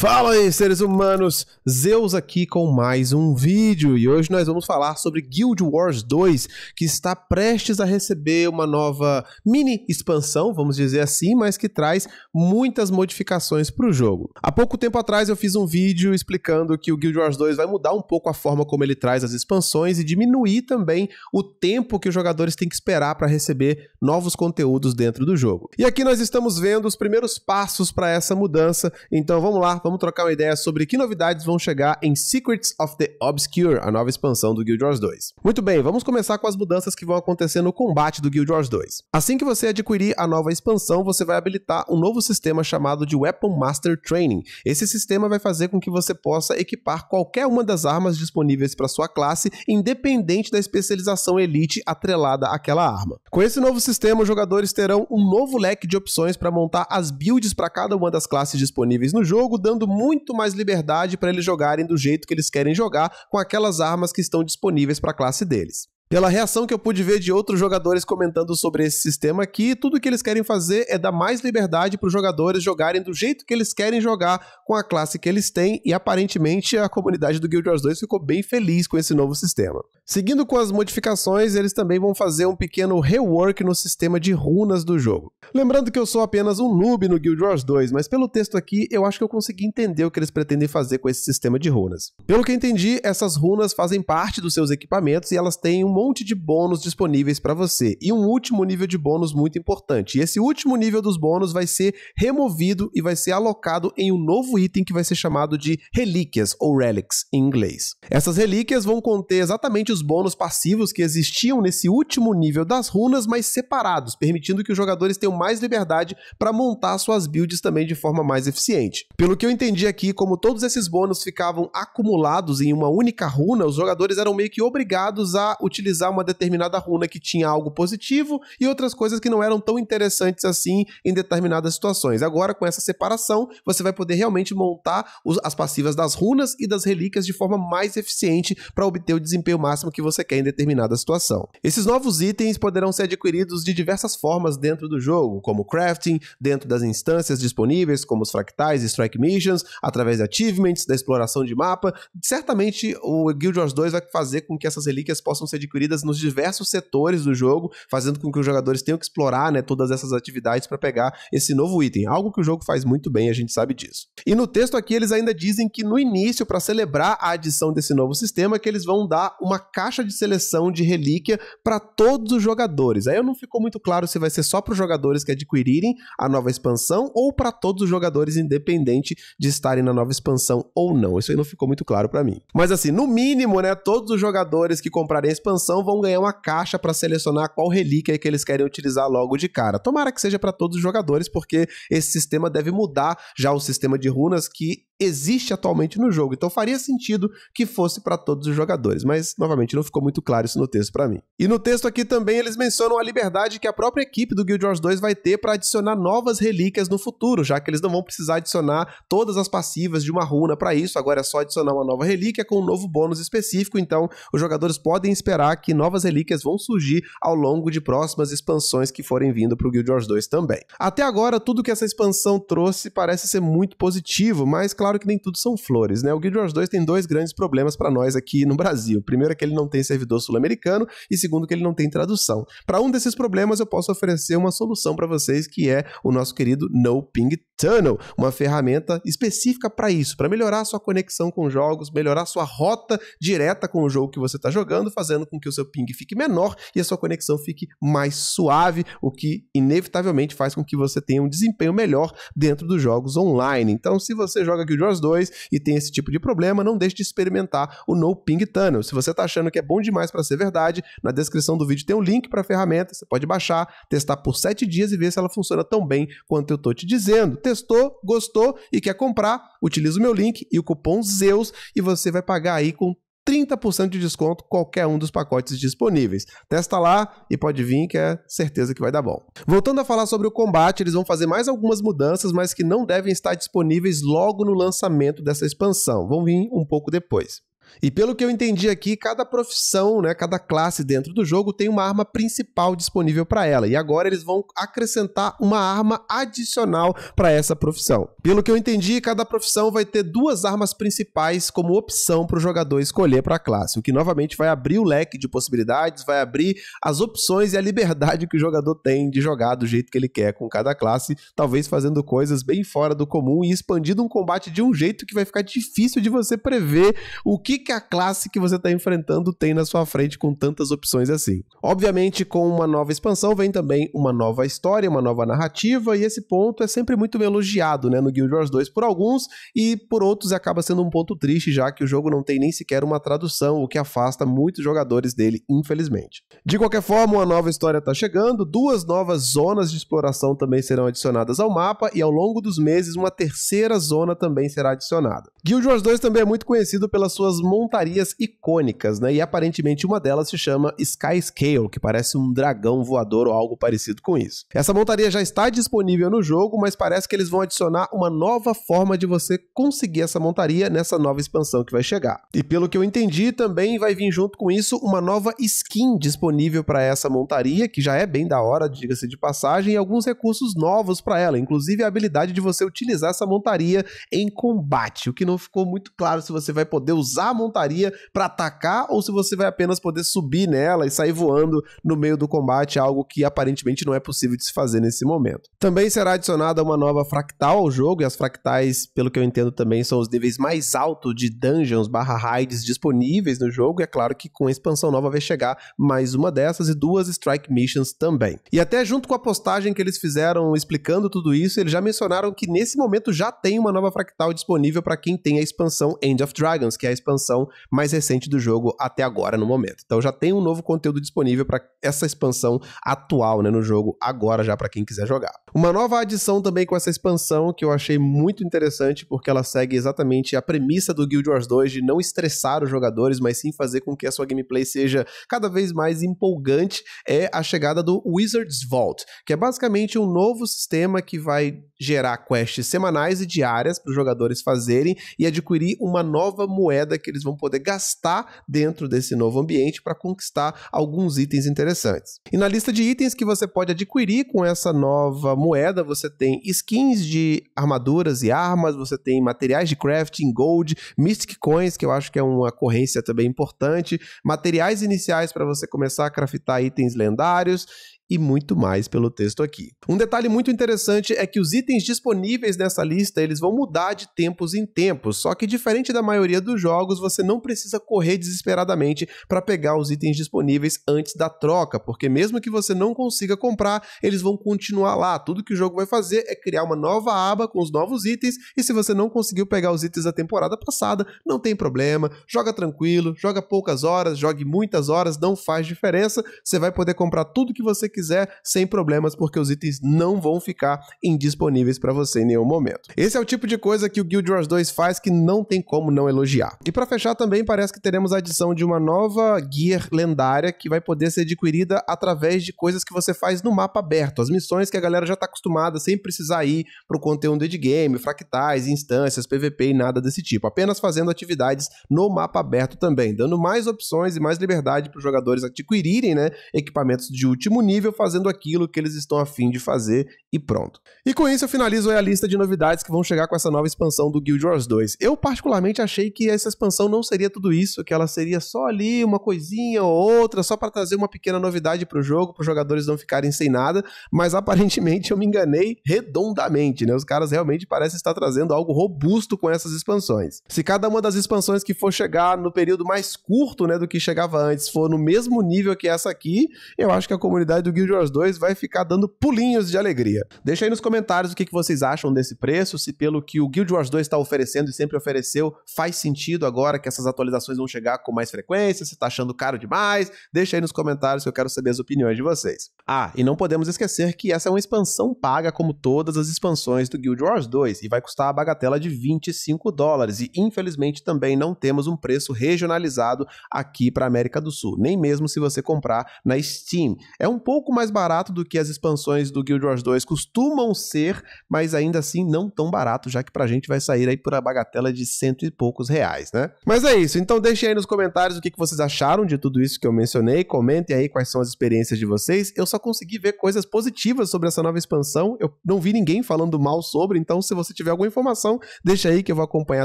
Fala aí, seres humanos! Zeus aqui com mais um vídeo e hoje nós vamos falar sobre Guild Wars 2, que está prestes a receber uma nova mini expansão, vamos dizer assim, mas que traz muitas modificações para o jogo. Há pouco tempo atrás eu fiz um vídeo explicando que o Guild Wars 2 vai mudar um pouco a forma como ele traz as expansões e diminuir também o tempo que os jogadores têm que esperar para receber novos conteúdos dentro do jogo. E aqui nós estamos vendo os primeiros passos para essa mudança, então vamos lá, vamos vamos trocar uma ideia sobre que novidades vão chegar em Secrets of the Obscure, a nova expansão do Guild Wars 2. Muito bem, vamos começar com as mudanças que vão acontecer no combate do Guild Wars 2. Assim que você adquirir a nova expansão, você vai habilitar um novo sistema chamado de Weapon Master Training. Esse sistema vai fazer com que você possa equipar qualquer uma das armas disponíveis para sua classe, independente da especialização elite atrelada àquela arma. Com esse novo sistema, os jogadores terão um novo leque de opções para montar as builds para cada uma das classes disponíveis no jogo, dando dando muito mais liberdade para eles jogarem do jeito que eles querem jogar com aquelas armas que estão disponíveis para a classe deles. Pela reação que eu pude ver de outros jogadores comentando sobre esse sistema aqui, tudo que eles querem fazer é dar mais liberdade para os jogadores jogarem do jeito que eles querem jogar, com a classe que eles têm, e aparentemente a comunidade do Guild Wars 2 ficou bem feliz com esse novo sistema. Seguindo com as modificações, eles também vão fazer um pequeno rework no sistema de runas do jogo. Lembrando que eu sou apenas um noob no Guild Wars 2, mas pelo texto aqui eu acho que eu consegui entender o que eles pretendem fazer com esse sistema de runas. Pelo que entendi, essas runas fazem parte dos seus equipamentos e elas têm um monte de bônus disponíveis para você, e um último nível de bônus muito importante. E esse último nível dos bônus vai ser removido e vai ser alocado em um novo item que vai ser chamado de relíquias, ou relics em inglês. Essas relíquias vão conter exatamente os outros bônus passivos que existiam nesse último nível das runas, mas separados, permitindo que os jogadores tenham mais liberdade para montar suas builds também de forma mais eficiente. Pelo que eu entendi aqui, como todos esses bônus ficavam acumulados em uma única runa, os jogadores eram meio que obrigados a utilizar uma determinada runa que tinha algo positivo e outras coisas que não eram tão interessantes assim em determinadas situações. Agora, com essa separação, você vai poder realmente montar os, as passivas das runas e das relíquias de forma mais eficiente para obter o desempenho máximo máximo que você quer em determinada situação. Esses novos itens poderão ser adquiridos de diversas formas dentro do jogo, como crafting, dentro das instâncias disponíveis, como os fractais e strike missions, através de achievements, da exploração de mapa. Certamente o Guild Wars 2 vai fazer com que essas relíquias possam ser adquiridas nos diversos setores do jogo, fazendo com que os jogadores tenham que explorar né, todas essas atividades para pegar esse novo item, algo que o jogo faz muito bem, a gente sabe disso. E no texto aqui eles ainda dizem que no início, para celebrar a adição desse novo sistema, que eles vão dar uma caixa de seleção de relíquia para todos os jogadores. Aí eu não ficou muito claro se vai ser só para os jogadores que adquirirem a nova expansão ou para todos os jogadores, independente de estarem na nova expansão ou não. Isso aí não ficou muito claro para mim. Mas assim, no mínimo, né, todos os jogadores que comprarem a expansão vão ganhar uma caixa para selecionar qual relíquia que eles querem utilizar logo de cara. Tomara que seja para todos os jogadores, porque esse sistema deve mudar já o sistema de runas que existe atualmente no jogo. Então faria sentido que fosse para todos os jogadores, mas novamente não ficou muito claro isso no texto para mim. E no texto aqui também eles mencionam a liberdade que a própria equipe do Guild Wars 2 vai ter para adicionar novas relíquias no futuro, já que eles não vão precisar adicionar todas as passivas de uma runa para isso, agora é só adicionar uma nova relíquia com um novo bônus específico, então os jogadores podem esperar que novas relíquias vão surgir ao longo de próximas expansões que forem vindo para o Guild Wars 2 também. Até agora, tudo que essa expansão trouxe parece ser muito positivo, mas claro claro que nem tudo são flores, né? O Guild Wars 2 tem dois grandes problemas para nós aqui no Brasil. Primeiro é que ele não tem servidor sul-americano e segundo que ele não tem tradução. Para um desses problemas eu posso oferecer uma solução para vocês que é o nosso querido No Ping Tunnel, uma ferramenta específica para isso, para melhorar a sua conexão com jogos, melhorar a sua rota direta com o jogo que você está jogando, fazendo com que o seu ping fique menor e a sua conexão fique mais suave, o que inevitavelmente faz com que você tenha um desempenho melhor dentro dos jogos online. Então, se você joga Guild 2 e tem esse tipo de problema, não deixe de experimentar o No Ping Tunnel. Se você está achando que é bom demais para ser verdade, na descrição do vídeo tem um link para a ferramenta, você pode baixar, testar por 7 dias e ver se ela funciona tão bem quanto eu estou te dizendo. Testou, gostou e quer comprar? utilize o meu link e o cupom ZEUS e você vai pagar aí com 30% de desconto qualquer um dos pacotes disponíveis. Testa lá e pode vir que é certeza que vai dar bom. Voltando a falar sobre o combate, eles vão fazer mais algumas mudanças, mas que não devem estar disponíveis logo no lançamento dessa expansão. Vão vir um pouco depois. E pelo que eu entendi aqui, cada profissão, né, cada classe dentro do jogo tem uma arma principal disponível para ela. E agora eles vão acrescentar uma arma adicional para essa profissão. Pelo que eu entendi, cada profissão vai ter duas armas principais como opção para o jogador escolher para a classe, o que novamente vai abrir o leque de possibilidades, vai abrir as opções e a liberdade que o jogador tem de jogar do jeito que ele quer com cada classe, talvez fazendo coisas bem fora do comum e expandindo um combate de um jeito que vai ficar difícil de você prever o que que a classe que você está enfrentando tem na sua frente com tantas opções assim. Obviamente, com uma nova expansão vem também uma nova história, uma nova narrativa, e esse ponto é sempre muito elogiado né, no Guild Wars 2 por alguns, e por outros acaba sendo um ponto triste, já que o jogo não tem nem sequer uma tradução, o que afasta muitos jogadores dele, infelizmente. De qualquer forma, uma nova história está chegando, duas novas zonas de exploração também serão adicionadas ao mapa, e ao longo dos meses, uma terceira zona também será adicionada. Guild Wars 2 também é muito conhecido pelas suas montarias icônicas, né? E aparentemente uma delas se chama Sky Scale, que parece um dragão voador ou algo parecido com isso. Essa montaria já está disponível no jogo, mas parece que eles vão adicionar uma nova forma de você conseguir essa montaria nessa nova expansão que vai chegar. E pelo que eu entendi, também vai vir junto com isso uma nova skin disponível para essa montaria, que já é bem da hora, diga-se de passagem, e alguns recursos novos para ela, inclusive a habilidade de você utilizar essa montaria em combate, o que não ficou muito claro se você vai poder usar a montaria para atacar ou se você vai apenas poder subir nela e sair voando no meio do combate, algo que aparentemente não é possível de se fazer nesse momento. Também será adicionada uma nova fractal ao jogo e as fractais, pelo que eu entendo também, são os níveis mais altos de dungeons barra raids disponíveis no jogo e é claro que com a expansão nova vai chegar mais uma dessas e duas strike missions também. E até junto com a postagem que eles fizeram explicando tudo isso, eles já mencionaram que nesse momento já tem uma nova fractal disponível para quem tem a expansão End of Dragons, que é a expansão expansão mais recente do jogo até agora no momento. Então já tem um novo conteúdo disponível para essa expansão atual né, no jogo agora já para quem quiser jogar. Uma nova adição também com essa expansão que eu achei muito interessante porque ela segue exatamente a premissa do Guild Wars 2 de não estressar os jogadores, mas sim fazer com que a sua gameplay seja cada vez mais empolgante é a chegada do Wizard's Vault, que é basicamente um novo sistema que vai gerar quests semanais e diárias para os jogadores fazerem e adquirir uma nova moeda que eles vão poder gastar dentro desse novo ambiente para conquistar alguns itens interessantes. E na lista de itens que você pode adquirir com essa nova moeda, você tem skins de armaduras e armas, você tem materiais de crafting, gold, mystic coins, que eu acho que é uma corrência também importante, materiais iniciais para você começar a craftar itens lendários e muito mais pelo texto aqui. Um detalhe muito interessante é que os itens disponíveis nessa lista eles vão mudar de tempos em tempos, só que diferente da maioria dos jogos, você não precisa correr desesperadamente para pegar os itens disponíveis antes da troca, porque mesmo que você não consiga comprar, eles vão continuar lá. Tudo que o jogo vai fazer é criar uma nova aba com os novos itens, e se você não conseguiu pegar os itens da temporada passada, não tem problema, joga tranquilo, joga poucas horas, jogue muitas horas, não faz diferença, você vai poder comprar tudo que você quiser quiser, sem problemas, porque os itens não vão ficar indisponíveis para você em nenhum momento. Esse é o tipo de coisa que o Guild Wars 2 faz que não tem como não elogiar. E para fechar também parece que teremos a adição de uma nova gear lendária que vai poder ser adquirida através de coisas que você faz no mapa aberto, as missões que a galera já está acostumada sem precisar ir para o conteúdo de game, fractais, instâncias, PVP e nada desse tipo, apenas fazendo atividades no mapa aberto também, dando mais opções e mais liberdade para os jogadores adquirirem né, equipamentos de último nível incrível fazendo aquilo que eles estão afim de fazer e pronto. E com isso eu finalizo a lista de novidades que vão chegar com essa nova expansão do Guild Wars 2. Eu particularmente achei que essa expansão não seria tudo isso, que ela seria só ali uma coisinha ou outra, só para trazer uma pequena novidade para o jogo, para os jogadores não ficarem sem nada, mas aparentemente eu me enganei redondamente, né? Os caras realmente parecem estar trazendo algo robusto com essas expansões. Se cada uma das expansões que for chegar no período mais curto, né, do que chegava antes, for no mesmo nível que essa aqui, eu acho que a comunidade do do Guild Wars 2 vai ficar dando pulinhos de alegria. Deixa aí nos comentários o que, vocês acham desse preço, se pelo que o Guild Wars 2 está oferecendo e sempre ofereceu, faz sentido agora que essas atualizações vão chegar com mais frequência, se está achando caro demais. Deixa aí nos comentários que eu quero saber as opiniões de vocês. Ah, e não podemos esquecer que essa é uma expansão paga como todas as expansões do Guild Wars 2 e vai custar a bagatela de 25 dólares e infelizmente também não temos um preço regionalizado aqui para América do Sul, nem mesmo se você comprar na Steam. É um pouco pouco mais barato do que as expansões do Guild Wars 2 costumam ser, mas ainda assim não tão barato, já que pra gente vai sair aí por a bagatela de cento e poucos reais, né? Mas é isso, então deixem aí nos comentários o que, vocês acharam de tudo isso que eu mencionei, comentem aí quais são as experiências de vocês. Eu só consegui ver coisas positivas sobre essa nova expansão, eu não vi ninguém falando mal sobre, então se você tiver alguma informação, deixa aí que eu vou acompanhar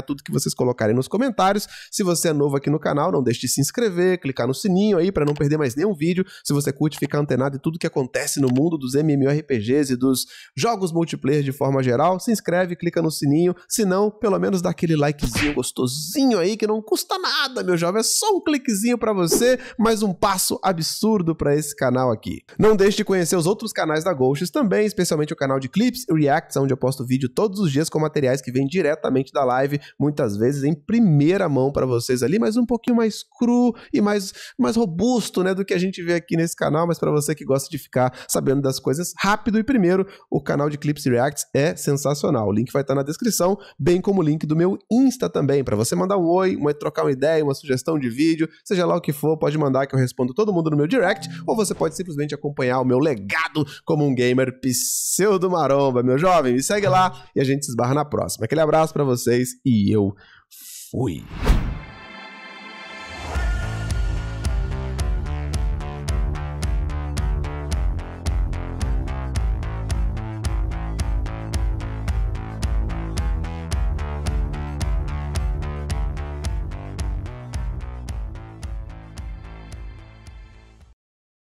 tudo que vocês colocarem nos comentários. Se você é novo aqui no canal, não deixe de se inscrever, clicar no sininho aí para não perder mais nenhum vídeo. Se você curte ficar antenado e tudo que acontece no mundo dos MMORPGs e dos jogos multiplayer de forma geral, se inscreve, clica no sininho. Se não, pelo menos dá aquele likezinho gostosinho aí que não custa nada, meu jovem. É só um cliquezinho para você, mais um passo absurdo para esse canal aqui. Não deixe de conhecer os outros canais da Ghosts também, especialmente o canal de clips e reacts, onde eu posto vídeo todos os dias com materiais que vêm diretamente da live, muitas vezes em primeira mão para vocês ali, mas um pouquinho mais cru e mais, mais robusto, né, do que a gente vê aqui nesse canal, mas para você que gosta gosta de ficar sabendo das coisas rápido e primeiro, o canal de clips e reacts é sensacional. O link vai estar tá na descrição, bem como o link do meu Insta também, para você mandar um oi, uma, trocar uma ideia, uma sugestão de vídeo, seja lá o que for, pode mandar que eu respondo todo mundo no meu direct, ou você pode simplesmente acompanhar o meu legado como um gamer pseudo maromba, meu jovem. Me segue lá e a gente se esbarra na próxima. Aquele abraço para vocês e eu fui.